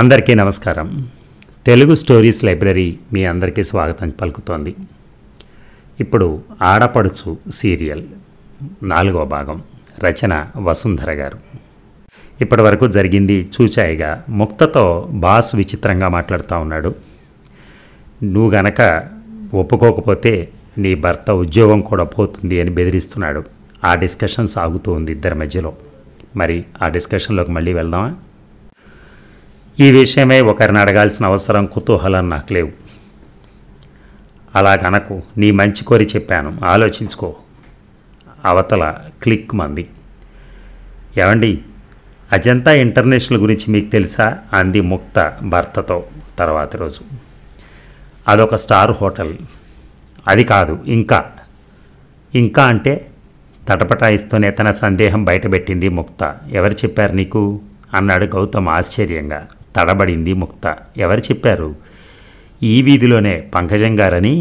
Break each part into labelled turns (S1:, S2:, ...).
S1: అందరికీ నమస్కారం Telugu stories library మీ అందరికీ స్వాగతం పలుకుతోంది ఇప్పుడు ఆడపడుచు సీరియల్ నాలుగో భాగం రచన వసుంధర గారు ఇప్పటి వరకు జరిగింది చూచాయిగా ముక్తతో బాస్ విచిత్రంగా మాట్లాడుతూ ఉన్నాడు నువ్వు గనక ఒప్పుకోకపోతే నీ భర్త ఉద్యోగం కూడా పోతుంది అని బెదిరిస్తున్నాడు ఆ డిస్కషన్ సాగుతూ ఉంది ఇద్దరి మధ్యలో మరి ఆ డిస్కషన్లోకి మళ్ళీ వెళ్దామా ఈ విషయమై ఒకరిని అడగాల్సిన అవసరం కుతూహలం నాకు లేవు అలాగనకు నీ మంచి కోరి చెప్పాను ఆలోచించుకో అవతల క్లిక్ మంది ఏమండి అజంతా ఇంటర్నేషనల్ గురించి మీకు తెలుసా అంది ముక్త భర్తతో తర్వాత రోజు అదొక స్టార్ హోటల్ అది కాదు ఇంకా ఇంకా అంటే తటపటాయిస్తూనే తన సందేహం బయటపెట్టింది ముక్త ఎవరు చెప్పారు నీకు అన్నాడు గౌతమ్ ఆశ్చర్యంగా తడబడింది ముక్త ఎవరు చెప్పారు ఈ వీధిలోనే పంకజం గారని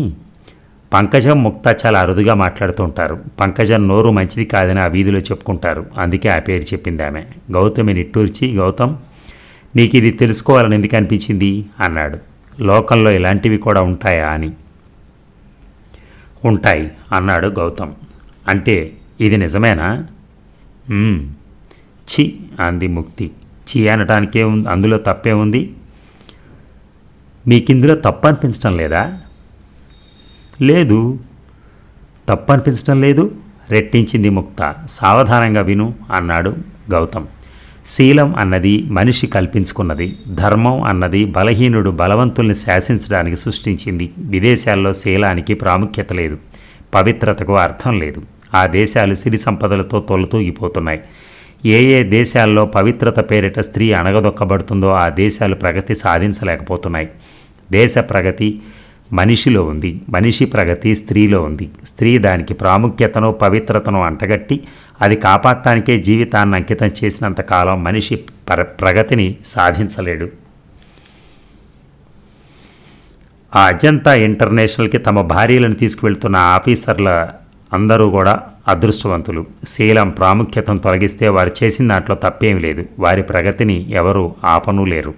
S1: పంకజం ముక్త చాలా అరుదుగా మాట్లాడుతుంటారు పంకజం నోరు మంచిది కాదని ఆ వీధిలో చెప్పుకుంటారు అందుకే ఆ పేరు చెప్పింది ఆమె గౌతమి నిట్టూర్చి గౌతమ్ నీకు ఇది తెలుసుకోవాలని ఎందుకు అనిపించింది అన్నాడు లోకంలో ఇలాంటివి కూడా ఉంటాయా అని ఉంటాయి అన్నాడు గౌతమ్ అంటే ఇది నిజమేనా చి అంది ముక్తి చీ అనటానికే అందులో తప్పే ఉంది మీకు ఇందులో తప్పు అనిపించడం లేదా లేదు తప్పు అనిపించడం లేదు రెట్టించింది ముక్త సావధానంగా విను అన్నాడు గౌతమ్ శీలం అన్నది మనిషి కల్పించుకున్నది ధర్మం అన్నది బలహీనుడు బలవంతుల్ని శాసించడానికి సృష్టించింది విదేశాల్లో శీలానికి ప్రాముఖ్యత లేదు పవిత్రతకు అర్థం లేదు ఆ దేశాలు సిరి సంపదలతో తొలతూగిపోతున్నాయి ఏ ఏ దేశాల్లో పవిత్రత పేరిట స్త్రీ అణగదొక్కబడుతుందో ఆ దేశాలు ప్రగతి సాధించలేకపోతున్నాయి దేశ ప్రగతి మనిషిలో ఉంది మనిషి ప్రగతి స్త్రీలో ఉంది స్త్రీ దానికి ప్రాముఖ్యతను పవిత్రతను అంటగట్టి అది కాపాడటానికే జీవితాన్ని అంకితం చేసినంత కాలం మనిషి ప్ర ప్రగతిని సాధించలేడు ఆ అజంతా ఇంటర్నేషనల్కి తమ భార్యలను తీసుకువెళ్తున్న ఆఫీసర్ల అందరూ కూడా అదృష్టవంతులు శీలం ప్రాముఖ్యతను తొలగిస్తే వారు చేసిన దాంట్లో తప్పేం లేదు వారి ప్రగతిని ఎవరూ ఆపనూ లేరు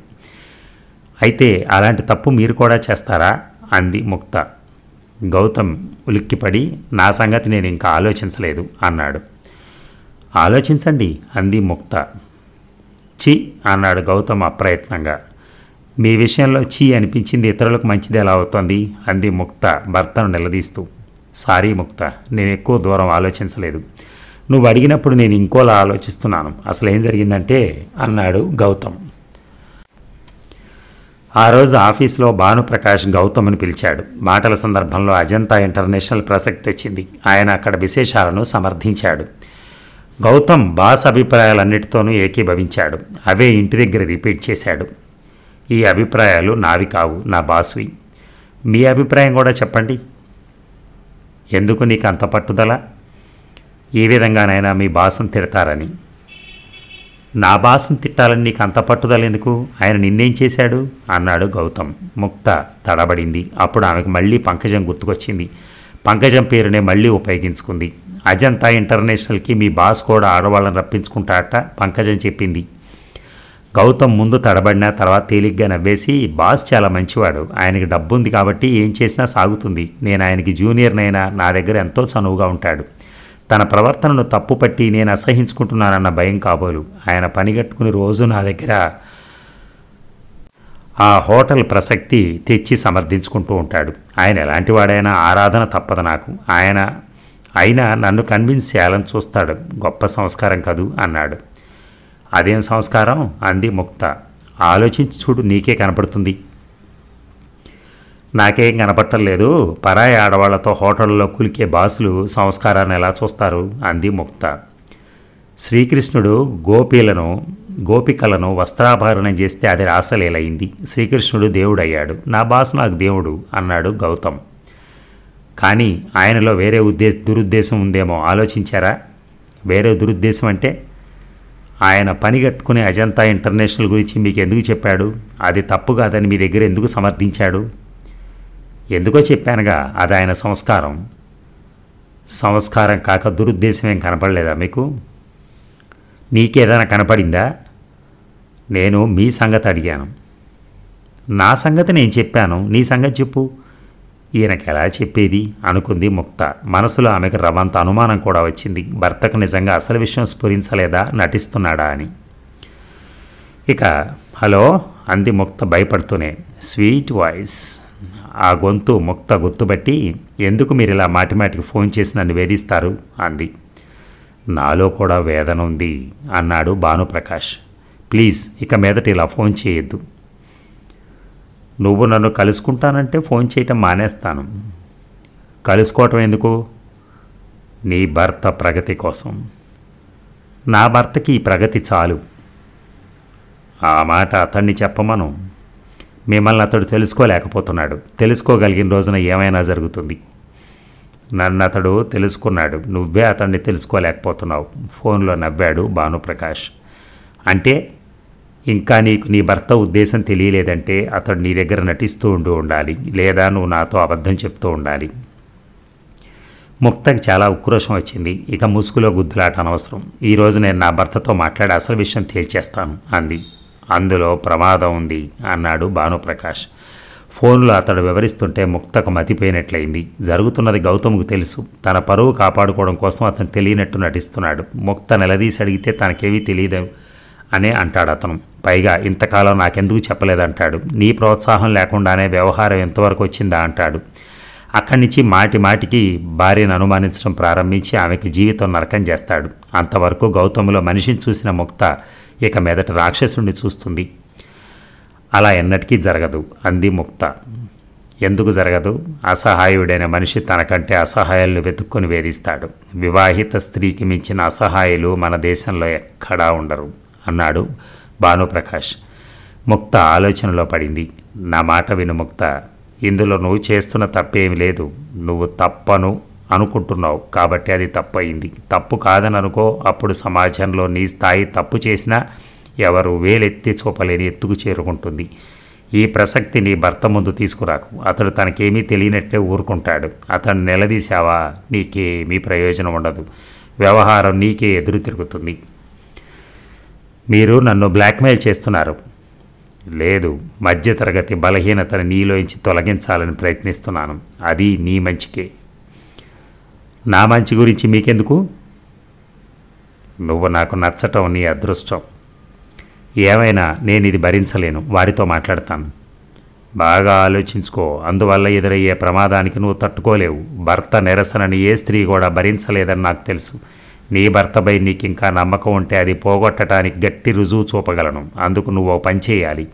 S1: అయితే అలాంటి తప్పు మీరు కూడా చేస్తారా అంది ముక్త గౌతమ్ ఉలిక్కిపడి నా సంగతి నేను ఇంకా ఆలోచించలేదు అన్నాడు ఆలోచించండి అంది ముక్త చి అన్నాడు గౌతమ్ అప్రయత్నంగా మీ విషయంలో చీ అనిపించింది ఇతరులకు మంచిది ఎలా అవుతుంది అంది ముక్త భర్తను నిలదీస్తూ సారీ ముక్త నేను ఎక్కువ దూరం ఆలోచించలేదు నువ్వు అడిగినప్పుడు నేను ఇంకోలా ఆలోచిస్తున్నాను అసలు ఏం జరిగిందంటే అన్నాడు గౌతమ్ ఆ రోజు ఆఫీస్లో భానుప్రకాష్ గౌతమ్ని పిలిచాడు మాటల సందర్భంలో అజంతా ఇంటర్నేషనల్ ప్రసక్తి వచ్చింది ఆయన అక్కడ విశేషాలను సమర్థించాడు గౌతమ్ బాస్ అభిప్రాయాలన్నిటితోనూ ఏకీభవించాడు అవే ఇంటి దగ్గర రిపీట్ చేశాడు ఈ అభిప్రాయాలు నావి కావు నా బాస్వి మీ అభిప్రాయం కూడా చెప్పండి ఎందుకు నీకు అంత పట్టుదల ఏ విధంగానైనా మీ బాసును తిడతారని నా బాసును తిట్టాలని నీకు అంత పట్టుదల ఎందుకు ఆయన నిన్నేం చేశాడు అన్నాడు గౌతమ్ ముక్త తడబడింది అప్పుడు ఆమెకు మళ్ళీ పంకజం గుర్తుకొచ్చింది పంకజం పేరునే మళ్ళీ ఉపయోగించుకుంది అజంతా ఇంటర్నేషనల్కి మీ బాస్ కూడా ఆడవాళ్ళని రప్పించుకుంటాట పంకజం చెప్పింది గౌతమ్ ముందు తడబడిన తర్వాత తేలిగ్గా నవ్వేసి బాస్ చాలా మంచివాడు ఆయనకి డబ్బుంది కాబట్టి ఏం చేసినా సాగుతుంది నేను ఆయనకి జూనియర్నైనా నా దగ్గర ఎంతో చనువుగా ఉంటాడు తన ప్రవర్తనను తప్పుపట్టి నేను అసహించుకుంటున్నానన్న భయం కాబోలు ఆయన పనిగట్టుకుని రోజు నా దగ్గర ఆ హోటల్ ప్రసక్తి తెచ్చి సమర్థించుకుంటూ ఉంటాడు ఆయన ఎలాంటి వాడైనా ఆరాధన తప్పదు నాకు ఆయన అయినా నన్ను కన్విన్స్ చేయాలని చూస్తాడు గొప్ప సంస్కారం కదూ అన్నాడు అదేం సంస్కారం అంది ముక్త ఆలోచించి చూడు నీకే కనపడుతుంది నాకేం కనపడటం లేదు పరాయి ఆడవాళ్లతో హోటల్లో కులికే బాసులు సంస్కారాన్ని ఎలా చూస్తారు అంది ముక్త శ్రీకృష్ణుడు గోపీలను గోపికలను వస్త్రాభరణం చేస్తే అది రాసలీలైంది శ్రీకృష్ణుడు దేవుడయ్యాడు నా బాసు నాకు దేవుడు అన్నాడు గౌతమ్ కానీ ఆయనలో వేరే ఉద్దేశ దురుద్దేశం ఉందేమో ఆలోచించారా వేరే దురుద్దేశం అంటే ఆయన పని కట్టుకునే అజంతా ఇంటర్నేషనల్ గురించి మీకు ఎందుకు చెప్పాడు అది తప్పు కాదని మీ దగ్గర ఎందుకు సమర్థించాడు ఎందుకో చెప్పానుగా అది ఆయన సంస్కారం సంస్కారం కాక దురుద్దేశం ఏం కనపడలేదా మీకు నీకేదైనా కనపడిందా నేను మీ సంగతి అడిగాను నా సంగతి నేను చెప్పాను నీ సంగతి చెప్పు ఈయనకి ఎలా చెప్పేది అనుకుంది ముక్త మనసులో ఆమెకు రవంత అనుమానం కూడా వచ్చింది భర్తకు నిజంగా అసలు విషయం స్ఫురించలేదా నటిస్తున్నాడా అని ఇక హలో అంది ముక్త భయపడుతూనే స్వీట్ వాయిస్ ఆ గొంతు ముక్త గుర్తుపట్టి ఎందుకు మీరు ఇలా మాటిమాటికి ఫోన్ చేసి నన్ను వేధిస్తారు అంది నాలో కూడా వేదన ఉంది అన్నాడు భానుప్రకాష్ ప్లీజ్ ఇక మీదట ఇలా ఫోన్ చేయొద్దు నువ్వు నన్ను కలుసుకుంటానంటే ఫోన్ చేయటం మానేస్తాను కలుసుకోవటం ఎందుకు నీ భర్త ప్రగతి కోసం నా భర్తకి ఈ ప్రగతి చాలు ఆ మాట అతన్ని చెప్పమను మిమ్మల్ని అతడు తెలుసుకోలేకపోతున్నాడు తెలుసుకోగలిగిన రోజున ఏమైనా జరుగుతుంది నన్ను అతడు తెలుసుకున్నాడు నువ్వే అతన్ని తెలుసుకోలేకపోతున్నావు ఫోన్లో నవ్వాడు భానుప్రకాష్ అంటే ఇంకా నీకు నీ భర్త ఉద్దేశం తెలియలేదంటే అతడు నీ దగ్గర నటిస్తూ ఉండి ఉండాలి లేదా నువ్వు నాతో అబద్ధం చెప్తూ ఉండాలి ముక్తకి చాలా ఉక్రోషం వచ్చింది ఇక ముసుగులో గుద్దులాట అనవసరం ఈరోజు నేను నా భర్తతో మాట్లాడి అసలు విషయం తేల్చేస్తాను అంది అందులో ప్రమాదం ఉంది అన్నాడు భానుప్రకాష్ ఫోన్లో అతడు వివరిస్తుంటే ముక్తకు మతిపోయినట్లయింది జరుగుతున్నది గౌతముకు తెలుసు తన పరువు కాపాడుకోవడం కోసం అతను తెలియనట్టు నటిస్తున్నాడు ముక్త నిలదీసి అడిగితే తనకేమీ తెలియదు అనే అంటాడు అతను పైగా ఇంతకాలం నాకెందుకు చెప్పలేదంటాడు నీ ప్రోత్సాహం లేకుండానే వ్యవహారం ఎంతవరకు వచ్చిందా అంటాడు అక్కడి నుంచి మాటి మాటికి భార్యను అనుమానించడం ప్రారంభించి ఆమెకి జీవితం నరకం చేస్తాడు అంతవరకు గౌతములో మనిషిని చూసిన ముక్త ఇక మీదట రాక్షసుణ్ణి చూస్తుంది అలా ఎన్నటికీ జరగదు అంది ముక్త ఎందుకు జరగదు అసహాయుడైన మనిషి తనకంటే అసహాయాలను వెతుక్కొని వేధిస్తాడు వివాహిత స్త్రీకి మించిన అసహాయులు మన దేశంలో ఎక్కడా ఉండరు అన్నాడు భానుప్రకాష్ ముక్త ఆలోచనలో పడింది నా మాట విను ముక్త ఇందులో నువ్వు చేస్తున్న తప్పేమి లేదు నువ్వు తప్పను అనుకుంటున్నావు కాబట్టి అది తప్పయింది తప్పు కాదని అనుకో అప్పుడు సమాజంలో నీ స్థాయి తప్పు చేసినా ఎవరు వేలెత్తి చూపలేని ఎత్తుకు చేరుకుంటుంది ఈ ప్రసక్తి నీ భర్త ముందు తీసుకురాకు అతడు తనకేమీ తెలియనట్టే ఊరుకుంటాడు అతను నిలదీశావా నీకేమీ ప్రయోజనం ఉండదు వ్యవహారం నీకే ఎదురు తిరుగుతుంది మీరు నన్ను బ్లాక్మెయిల్ చేస్తున్నారు లేదు మధ్యతరగతి బలహీనతను నీలోంచి తొలగించాలని ప్రయత్నిస్తున్నాను అది నీ మంచికే నా మంచి గురించి మీకెందుకు నువ్వు నాకు నచ్చటం నీ అదృష్టం ఏమైనా నేను ఇది భరించలేను వారితో మాట్లాడతాను బాగా ఆలోచించుకో అందువల్ల ఎదురయ్యే ప్రమాదానికి నువ్వు తట్టుకోలేవు భర్త నిరసనని ఏ స్త్రీ కూడా భరించలేదని నాకు తెలుసు నీ భర్తపై నీకు ఇంకా నమ్మకం ఉంటే అది పోగొట్టడానికి గట్టి రుజువు చూపగలను అందుకు నువ్వు ఓ పని చేయాలి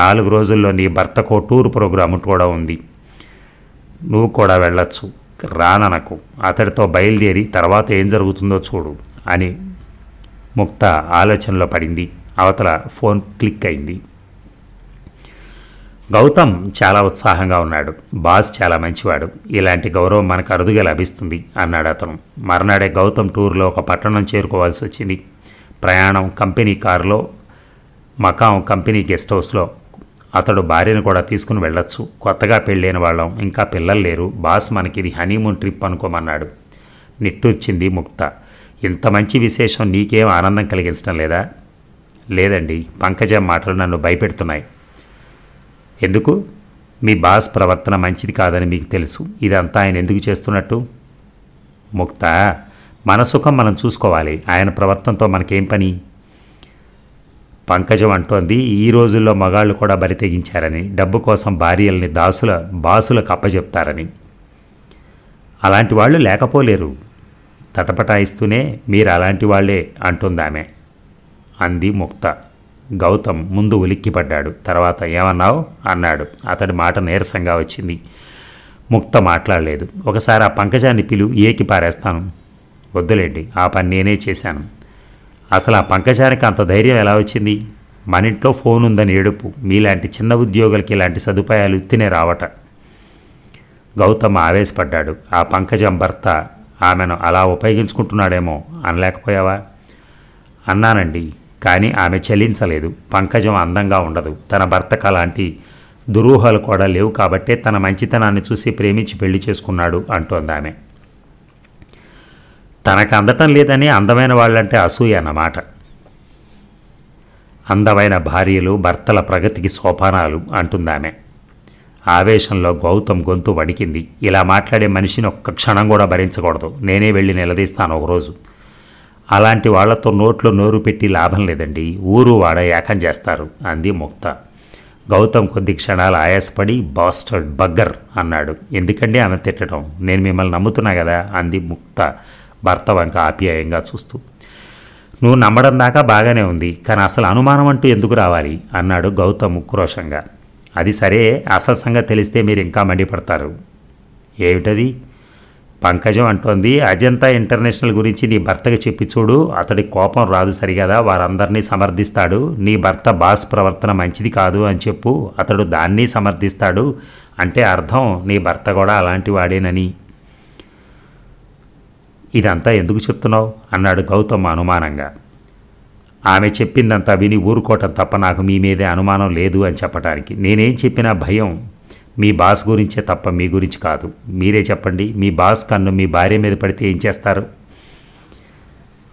S1: నాలుగు రోజుల్లో నీ భర్తకో టూర్ ప్రోగ్రాము కూడా ఉంది నువ్వు కూడా వెళ్ళొచ్చు రాననకు అతడితో బయలుదేరి తర్వాత ఏం జరుగుతుందో చూడు అని ముక్త ఆలోచనలో పడింది అవతల ఫోన్ క్లిక్ అయింది గౌతమ్ చాలా ఉత్సాహంగా ఉన్నాడు బాస్ చాలా మంచివాడు ఇలాంటి గౌరవం మనకు అరుదుగా లభిస్తుంది అన్నాడు అతను మర్నాడే గౌతమ్ టూర్లో ఒక పట్టణం చేరుకోవాల్సి వచ్చింది ప్రయాణం కంపెనీ కారులో మకాం కంపెనీ గెస్ట్ హౌస్లో అతడు భార్యను కూడా తీసుకుని వెళ్ళొచ్చు కొత్తగా పెళ్ళైన వాళ్ళం ఇంకా పిల్లలు లేరు బాస్ మనకి ఇది హనీమూన్ ట్రిప్ అనుకోమన్నాడు నిట్టూర్చింది ముక్త ఇంత మంచి విశేషం నీకేం ఆనందం కలిగించడం లేదా లేదండి పంకజ మాటలు నన్ను భయపెడుతున్నాయి ఎందుకు మీ బాస్ ప్రవర్తన మంచిది కాదని మీకు తెలుసు ఇదంతా ఆయన ఎందుకు చేస్తున్నట్టు ముక్త మన సుఖం మనం చూసుకోవాలి ఆయన ప్రవర్తనతో మనకేం పని పంకజం అంటోంది ఈ రోజుల్లో మగాళ్ళు కూడా బరి తెగించారని డబ్బు కోసం భార్యల్ని దాసుల బాసులకు అప్పజెప్తారని అలాంటి వాళ్ళు లేకపోలేరు తటపటాయిస్తూనే మీరు అలాంటి వాళ్ళే అంటుందామే అంది ముక్త గౌతమ్ ముందు ఉలిక్కిపడ్డాడు తర్వాత ఏమన్నావు అన్నాడు అతడి మాట నీరసంగా వచ్చింది ముక్త మాట్లాడలేదు ఒకసారి ఆ పంకజాన్ని పిలు ఏకి పారేస్తాను వద్దులేండి ఆ పని నేనే చేశాను అసలు ఆ పంకజానికి అంత ధైర్యం ఎలా వచ్చింది మన ఇంట్లో ఫోన్ ఉందని ఏడుపు మీలాంటి చిన్న ఉద్యోగులకి ఇలాంటి సదుపాయాలు తినే రావట గౌతమ్ ఆవేశపడ్డాడు ఆ పంకజం భర్త ఆమెను అలా ఉపయోగించుకుంటున్నాడేమో అనలేకపోయావా అన్నానండి కానీ ఆమె చెల్లించలేదు పంకజం అందంగా ఉండదు తన భర్త కలాంటి దురూహలు కూడా లేవు కాబట్టే తన మంచితనాన్ని చూసి ప్రేమించి పెళ్లి చేసుకున్నాడు అంటోంది ఆమె తనకు అందటం లేదని అందమైన వాళ్ళంటే అసూయ అన్నమాట అందమైన భార్యలు భర్తల ప్రగతికి సోపానాలు అంటుందామె ఆవేశంలో గౌతమ్ గొంతు వణికింది ఇలా మాట్లాడే మనిషిని ఒక్క క్షణం కూడా భరించకూడదు నేనే వెళ్ళి నిలదీస్తాను ఒకరోజు అలాంటి వాళ్లతో నోట్లో నోరు పెట్టి లాభం లేదండి ఊరు వాడ ఏకం చేస్తారు అంది ముక్త గౌతమ్ కొద్ది క్షణాలు ఆయాసపడి బాస్టర్డ్ బగ్గర్ అన్నాడు ఎందుకండి ఆమె తిట్టడం నేను మిమ్మల్ని నమ్ముతున్నా కదా అంది ముక్త భర్త వంక ఆప్యాయంగా చూస్తూ నువ్వు నమ్మడం దాకా బాగానే ఉంది కానీ అసలు అనుమానం అంటూ ఎందుకు రావాలి అన్నాడు గౌతమ్ ఉక్రోషంగా అది సరే అసలు సంగతి తెలిస్తే మీరు ఇంకా మండిపడతారు ఏమిటది పంకజం అంటోంది అజంతా ఇంటర్నేషనల్ గురించి నీ భర్తకి చెప్పి చూడు అతడి కోపం రాదు సరిగదా వారందరినీ సమర్థిస్తాడు నీ భర్త బాస్ ప్రవర్తన మంచిది కాదు అని చెప్పు అతడు దాన్ని సమర్థిస్తాడు అంటే అర్థం నీ భర్త కూడా అలాంటి వాడేనని ఇదంతా ఎందుకు చెప్తున్నావు అన్నాడు గౌతమ్ అనుమానంగా ఆమె చెప్పిందంతా విని ఊరుకోవటం తప్ప నాకు మీ మీదే అనుమానం లేదు అని చెప్పటానికి నేనేం చెప్పినా భయం మీ బాస్ గురించే తప్ప మీ గురించి కాదు మీరే చెప్పండి మీ బాస్ కన్ను మీ భార్య మీద పడితే ఏం చేస్తారు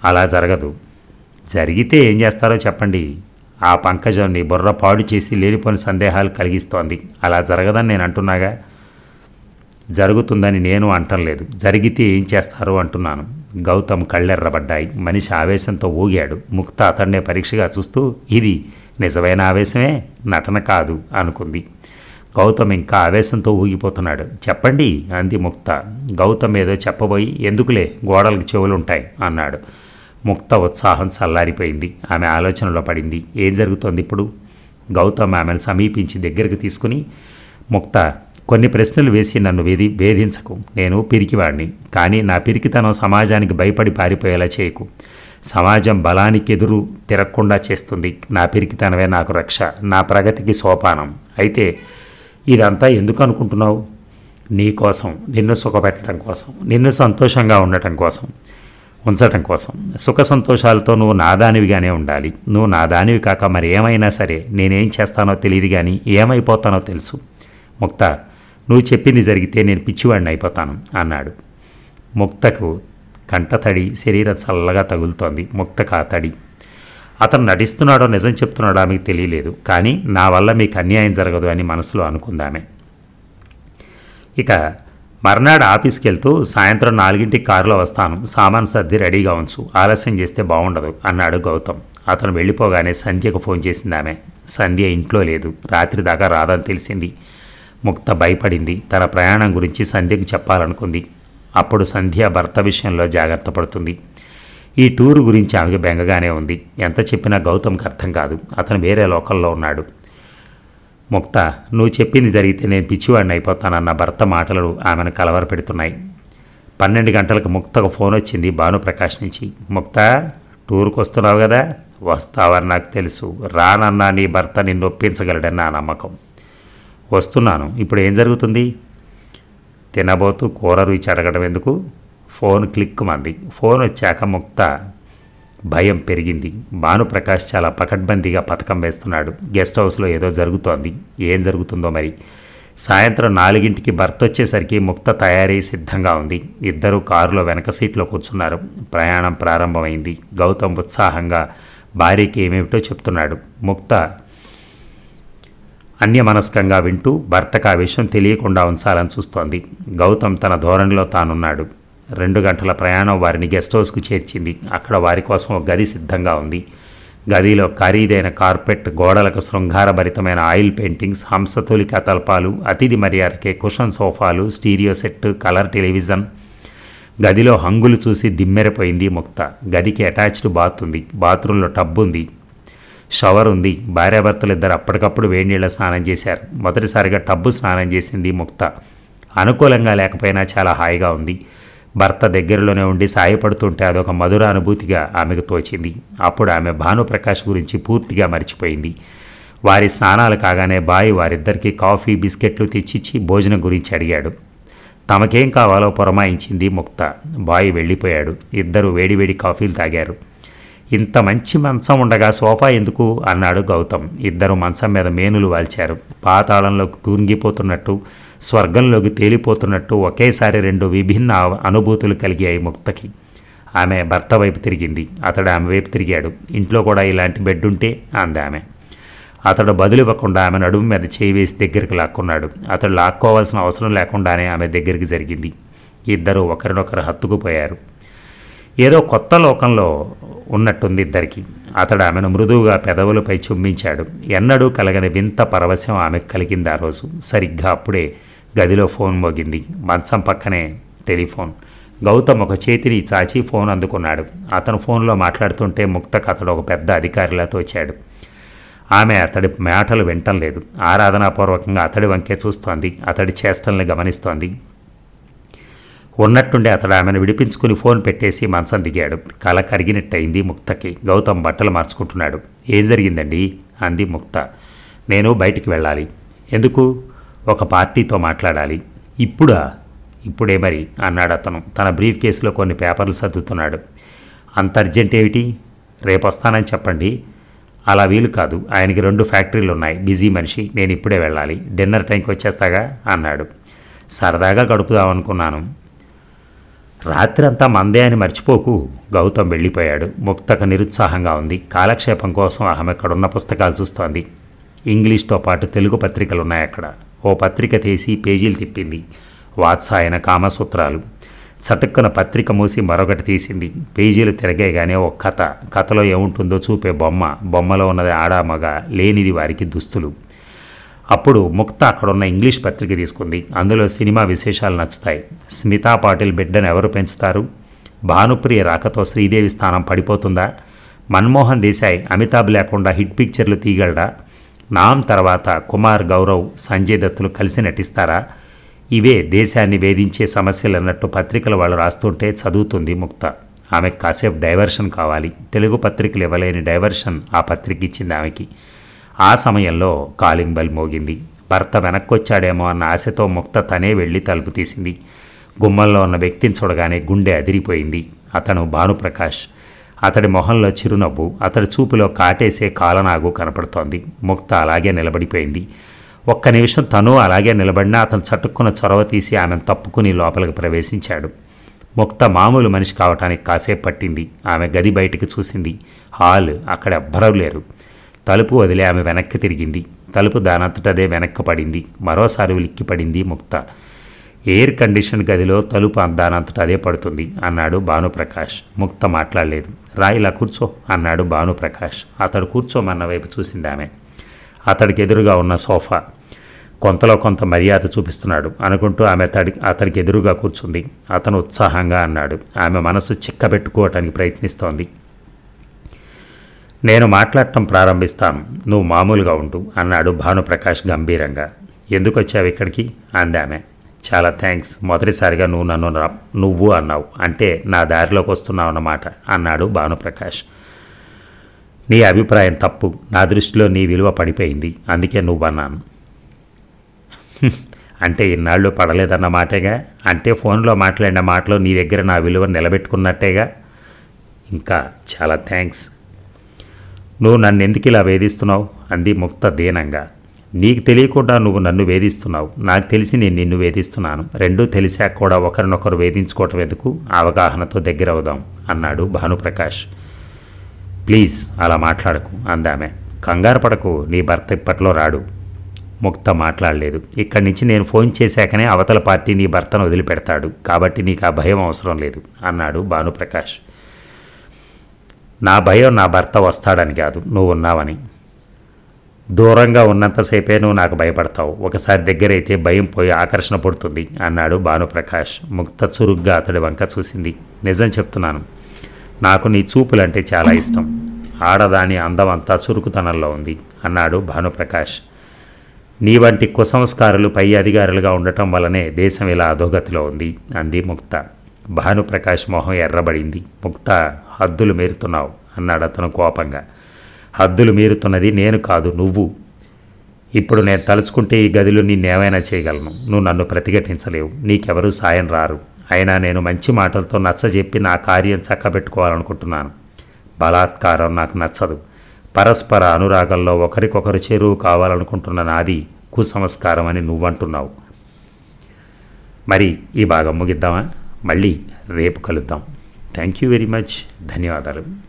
S1: అలా జరగదు జరిగితే ఏం చేస్తారో చెప్పండి ఆ పంకజాన్ని బుర్ర పాడు చేసి లేనిపోని సందేహాలు కలిగిస్తోంది అలా జరగదని నేను అంటున్నాగా జరుగుతుందని నేను అంటం లేదు జరిగితే ఏం చేస్తారు అంటున్నాను గౌతమ్ కళ్ళెర్రబడ్డాయి మనిషి ఆవేశంతో ఊగాడు ముక్త అతన్నే పరీక్షగా చూస్తూ ఇది నిజమైన ఆవేశమే నటన కాదు అనుకుంది గౌతమ్ ఇంకా ఆవేశంతో ఊగిపోతున్నాడు చెప్పండి అంది ముక్త గౌతమ్ ఏదో చెప్పబోయి ఎందుకులే గోడలకు చెవులుంటాయి అన్నాడు ముక్త ఉత్సాహం చల్లారిపోయింది ఆమె ఆలోచనలో పడింది ఏం జరుగుతోంది ఇప్పుడు గౌతమ్ ఆమెను సమీపించి దగ్గరకు తీసుకుని ముక్త కొన్ని ప్రశ్నలు వేసి నన్ను వేధి వేధించకు నేను పిరికివాడిని కానీ నా పిరికితనం సమాజానికి భయపడి పారిపోయేలా చేయకు సమాజం బలానికి ఎదురు తిరగకుండా చేస్తుంది నా పిరికితనమే నాకు రక్ష నా ప్రగతికి సోపానం అయితే ఇదంతా ఎందుకు అనుకుంటున్నావు నీ కోసం నిన్ను సుఖపెట్టడం కోసం నిన్ను సంతోషంగా ఉండటం కోసం ఉంచటం కోసం సుఖ సంతోషాలతో నువ్వు నాదానివిగానే ఉండాలి నువ్వు నాదానివి కాక మరి ఏమైనా సరే నేనేం చేస్తానో తెలియదు కానీ ఏమైపోతానో తెలుసు ముక్త నువ్వు చెప్పింది జరిగితే నేను పిచ్చివాడిని అయిపోతాను అన్నాడు ముక్తకు కంటతడి శరీరం చల్లగా తగులుతోంది ముక్త కాతడి తడి అతను నటిస్తున్నాడో నిజం చెప్తున్నాడో ఆమెకు తెలియలేదు కానీ నా వల్ల మీకు అన్యాయం జరగదు అని మనసులో అనుకుందామే ఇక మర్నాడు ఆఫీస్కి వెళ్తూ సాయంత్రం నాలుగింటికి కారులో వస్తాను సామాన్ సర్ది రెడీగా ఉంచు ఆలస్యం చేస్తే బాగుండదు అన్నాడు గౌతమ్ అతను వెళ్ళిపోగానే సంధ్యకు ఫోన్ చేసింది ఆమె సంధ్య ఇంట్లో లేదు రాత్రి దాకా రాదని తెలిసింది ముక్త భయపడింది తన ప్రయాణం గురించి సంధ్యకు చెప్పాలనుకుంది అప్పుడు సంధ్య భర్త విషయంలో జాగ్రత్త పడుతుంది ఈ టూరు గురించి ఆమెకు బెంగగానే ఉంది ఎంత చెప్పినా గౌతమ్కి అర్థం కాదు అతను వేరే లోకల్లో ఉన్నాడు ముక్త నువ్వు చెప్పింది జరిగితే నేను పిచ్చివాడిని అయిపోతానన్న భర్త మాటలు ఆమెను కలవరపెడుతున్నాయి పన్నెండు గంటలకు ముక్తకు ఫోన్ వచ్చింది భానుప్రకాష్ నుంచి ముక్త టూర్కి వస్తున్నావు కదా వస్తావని నాకు తెలుసు రానన్నా నీ భర్త నిన్ను ఒప్పించగలడని నా నమ్మకం వస్తున్నాను ఇప్పుడు ఏం జరుగుతుంది తినబోతూ కూర రుచి అడగడం ఎందుకు ఫోన్ క్లిక్ మంది ఫోన్ వచ్చాక ముక్త భయం పెరిగింది భానుప్రకాష్ చాలా పకడ్బందీగా పథకం వేస్తున్నాడు గెస్ట్ హౌస్లో ఏదో జరుగుతోంది ఏం జరుగుతుందో మరి సాయంత్రం నాలుగింటికి భర్త వచ్చేసరికి ముక్త తయారీ సిద్ధంగా ఉంది ఇద్దరు కారులో వెనక సీట్లో కూర్చున్నారు ప్రయాణం ప్రారంభమైంది గౌతమ్ ఉత్సాహంగా భార్యకి ఏమేమిటో చెప్తున్నాడు ముక్త అన్యమనస్కంగా వింటూ భర్తకు ఆ విషయం తెలియకుండా ఉంచాలని చూస్తోంది గౌతమ్ తన ధోరణిలో తానున్నాడు రెండు గంటల ప్రయాణం వారిని గెస్ట్ హౌస్కు చేర్చింది అక్కడ వారి కోసం గది సిద్ధంగా ఉంది గదిలో ఖరీదైన కార్పెట్ గోడలకు శృంగారభరితమైన ఆయిల్ పెయింటింగ్స్ హంసతులిక తలపాలు అతిథి మర్యాదకే cushion sofas stereo set colour television గదిలో హంగులు చూసి దిమ్మెరపోయింది ముక్త గదికి అటాచ్డ్ బాత్ ఉంది బాత్రూంలో టబ్ ఉంది షవర్ ఉంది భార్యాభర్తలు ఇద్దరు అప్పటికప్పుడు వేడినీళ్ళ స్నానం చేశారు మొదటిసారిగా టబ్బు స్నానం చేసింది ముక్త అనుకూలంగా లేకపోయినా చాలా హాయిగా ఉంది భర్త దగ్గరలోనే ఉండి సాయపడుతుంటే అదొక మధుర అనుభూతిగా ఆమెకు తోచింది అప్పుడు ఆమె భానుప్రకాష్ గురించి పూర్తిగా మర్చిపోయింది వారి స్నానాలు కాగానే బాయి వారిద్దరికీ కాఫీ బిస్కెట్లు తెచ్చిచ్చి భోజనం గురించి అడిగాడు తమకేం కావాలో పురమాయించింది ముక్త బాయి వెళ్ళిపోయాడు ఇద్దరు వేడివేడి కాఫీలు తాగారు ఇంత మంచి మంచం ఉండగా సోఫా ఎందుకు అన్నాడు గౌతమ్ ఇద్దరు మంచం మీద మేనులు వాల్చారు పాతాళంలో గుంగిపోతున్నట్టు స్వర్గంలోకి తేలిపోతున్నట్టు ఒకేసారి రెండు విభిన్న అనుభూతులు కలిగాయి ముక్తకి ఆమె భర్త వైపు తిరిగింది అతడు ఆమె వైపు తిరిగాడు ఇంట్లో కూడా ఇలాంటి బెడ్ ఉంటే అంది ఆమె అతడు బదులివ్వకుండా ఆమె నడుము మీద చేయి వేసి దగ్గరికి లాక్కున్నాడు అతడు లాక్కోవాల్సిన అవసరం లేకుండానే ఆమె దగ్గరికి జరిగింది ఇద్దరు ఒకరినొకరు హత్తుకుపోయారు ఏదో కొత్త లోకంలో ఉన్నట్టుంది ఇద్దరికి అతడు ఆమెను మృదువుగా పెదవులపై చుమ్మించాడు ఎన్నడూ కలగని వింత పరవశం ఆమెకు కలిగింది ఆ రోజు సరిగ్గా అప్పుడే గదిలో ఫోన్ మోగింది మంచం పక్కనే టెలిఫోన్ గౌతమ్ ఒక చేతిని చాచి ఫోన్ అందుకున్నాడు అతను ఫోన్లో మాట్లాడుతుంటే ముక్త అతడు ఒక పెద్ద అధికారిలాతో వచ్చాడు ఆమె అతడి మాటలు వింటం లేదు ఆరాధనాపూర్వకంగా అతడి వంకే చూస్తోంది అతడి చేష్టల్ని గమనిస్తోంది ఉన్నట్టుండే అతడు ఆమెను విడిపించుకుని ఫోన్ పెట్టేసి మంచం దిగాడు కల కరిగినట్టయింది ముక్తకి గౌతమ్ బట్టలు మార్చుకుంటున్నాడు ఏం జరిగిందండి అంది ముక్త నేను బయటికి వెళ్ళాలి ఎందుకు ఒక పార్టీతో మాట్లాడాలి ఇప్పుడా ఇప్పుడే మరి అన్నాడు అతను తన బ్రీఫ్ కేసులో కొన్ని పేపర్లు సర్దుతున్నాడు అంత అర్జెంట్ ఏమిటి రేపు వస్తానని చెప్పండి అలా వీలు కాదు ఆయనకి రెండు ఫ్యాక్టరీలు ఉన్నాయి బిజీ మనిషి నేను ఇప్పుడే వెళ్ళాలి డిన్నర్ టైంకి వచ్చేస్తాగా అన్నాడు సరదాగా గడుపుదామనుకున్నాను రాత్రంతా మందే అని మర్చిపోకు గౌతమ్ వెళ్ళిపోయాడు ముక్తక నిరుత్సాహంగా ఉంది కాలక్షేపం కోసం ఆమె పుస్తకాలు చూస్తోంది ఇంగ్లీష్తో పాటు తెలుగు పత్రికలు ఉన్నాయి అక్కడ ఓ పత్రిక తీసి పేజీలు తిప్పింది వాత్సాయన కామసూత్రాలు చటుక్కున పత్రిక మూసి మరొకటి తీసింది పేజీలు తిరగేగానే ఓ కథ కథలో ఏముంటుందో చూపే బొమ్మ బొమ్మలో ఉన్నది ఆడామగ లేనిది వారికి దుస్తులు అప్పుడు ముక్త అక్కడున్న ఇంగ్లీష్ పత్రిక తీసుకుంది అందులో సినిమా విశేషాలు నచ్చుతాయి స్మితా పాటిల్ బిడ్డను ఎవరు పెంచుతారు భానుప్రియ రాకతో శ్రీదేవి స్థానం పడిపోతుందా మన్మోహన్ దేశాయ్ అమితాబ్ లేకుండా హిట్ పిక్చర్లు తీయగలడా నామ్ తర్వాత కుమార్ గౌరవ్ సంజయ్ దత్తులు కలిసి నటిస్తారా ఇవే దేశాన్ని వేధించే సమస్యలు అన్నట్టు పత్రికలు వాళ్ళు రాస్తుంటే చదువుతుంది ముక్త ఆమెకు కాసేపు డైవర్షన్ కావాలి తెలుగు పత్రికలు ఇవ్వలేని డైవర్షన్ ఆ పత్రిక ఇచ్చింది ఆమెకి ఆ సమయంలో కాలింగ్ బెల్ మోగింది భర్త వెనక్కొచ్చాడేమో అన్న ఆశతో ముక్త తనే వెళ్ళి తలుపు తీసింది గుమ్మంలో ఉన్న వ్యక్తిని చూడగానే గుండె అదిరిపోయింది అతను భానుప్రకాష్ అతడి మొహంలో చిరునవ్వు అతడి చూపులో కాటేసే కాలనాగు కనపడుతోంది ముక్త అలాగే నిలబడిపోయింది ఒక్క నిమిషం తను అలాగే నిలబడినా అతను చట్టుకున్న చొరవ తీసి ఆమెను తప్పుకుని లోపలికి ప్రవేశించాడు ముక్త మామూలు మనిషి కావటానికి కాసేపు పట్టింది ఆమె గది బయటికి చూసింది హాల్ అక్కడ ఎవ్వరూ లేరు తలుపు వదిలే ఆమె వెనక్కి తిరిగింది తలుపు దానంతటదే వెనక్కి పడింది మరోసారి పడింది ముక్త ఎయిర్ కండిషన్ గదిలో తలుపు అందానంతటా అదే పడుతుంది అన్నాడు భానుప్రకాష్ ముక్త మాట్లాడలేదు రాయిలా ఇలా కూర్చో అన్నాడు భానుప్రకాష్ అతడు కూర్చోమన్న వైపు చూసింది ఆమె అతడికి ఎదురుగా ఉన్న సోఫా కొంతలో కొంత మర్యాద చూపిస్తున్నాడు అనుకుంటూ ఆమె తడి అతడికి ఎదురుగా కూర్చుంది అతను ఉత్సాహంగా అన్నాడు ఆమె మనసు చిక్కబెట్టుకోవటానికి ప్రయత్నిస్తోంది నేను మాట్లాడటం ప్రారంభిస్తాను నువ్వు మామూలుగా ఉండు అన్నాడు భానుప్రకాష్ గంభీరంగా ఎందుకు వచ్చావు ఇక్కడికి అందామె చాలా థ్యాంక్స్ మొదటిసారిగా నువ్వు నన్ను నువ్వు అన్నావు అంటే నా దారిలోకి వస్తున్నావు అన్నమాట అన్నాడు భానుప్రకాష్ నీ అభిప్రాయం తప్పు నా దృష్టిలో నీ విలువ పడిపోయింది అందుకే నువ్వు అన్నాను అంటే ఇన్నాళ్ళు పడలేదన్న మాటేగా అంటే ఫోన్లో మాట్లాడిన మాటలో నీ దగ్గర నా విలువ నిలబెట్టుకున్నట్టేగా ఇంకా చాలా థ్యాంక్స్ నువ్వు నన్ను ఎందుకు ఇలా వేధిస్తున్నావు అంది ముక్త దీనంగా నీకు తెలియకుండా నువ్వు నన్ను వేధిస్తున్నావు నాకు తెలిసి నేను నిన్ను వేధిస్తున్నాను రెండూ తెలిసాక కూడా ఒకరినొకరు వేధించుకోవటం ఎందుకు అవగాహనతో దగ్గర అవుదాం అన్నాడు భానుప్రకాష్ ప్లీజ్ అలా మాట్లాడకు అందామె కంగారు పడకు నీ భర్త ఇప్పట్లో రాడు ముక్త మాట్లాడలేదు ఇక్కడి నుంచి నేను ఫోన్ చేశాకనే అవతల పార్టీ నీ భర్తను వదిలిపెడతాడు కాబట్టి నీకు ఆ భయం అవసరం లేదు అన్నాడు భానుప్రకాష్ నా భయం నా భర్త వస్తాడని కాదు నువ్వు ఉన్నావని దూరంగా ఉన్నంతసేపే నువ్వు నాకు భయపడతావు ఒకసారి దగ్గరైతే భయం పోయి ఆకర్షణ పడుతుంది అన్నాడు భానుప్రకాష్ ముక్త చురుగ్గా అతడి వంక చూసింది నిజం చెప్తున్నాను నాకు నీ చూపులంటే చాలా ఇష్టం ఆడదాని అందం అంతా చురుకుతనంలో ఉంది అన్నాడు భానుప్రకాష్ నీ వంటి కుసంస్కారులు పై అధికారులుగా ఉండటం వలనే దేశం ఇలా అధోగతిలో ఉంది అంది ముక్త భానుప్రకాష్ మొహం ఎర్రబడింది ముక్త హద్దులు మేరుతున్నావు అన్నాడు అతను కోపంగా హద్దులు మీరుతున్నది నేను కాదు నువ్వు ఇప్పుడు నేను తలుచుకుంటే ఈ గదిలో నిన్నేమైనా చేయగలను నువ్వు నన్ను ప్రతిఘటించలేవు నీకెవరూ సాయం రారు అయినా నేను మంచి మాటలతో నచ్చజెప్పి నా కార్యం చక్కబెట్టుకోవాలనుకుంటున్నాను బలాత్కారం నాకు నచ్చదు పరస్పర అనురాగంలో ఒకరికొకరు చేరువు కావాలనుకుంటున్న నాది కుసంస్కారం అని నువ్వంటున్నావు మరి ఈ భాగం ముగిద్దామా మళ్ళీ రేపు కలుద్దాం థ్యాంక్ యూ వెరీ మచ్ ధన్యవాదాలు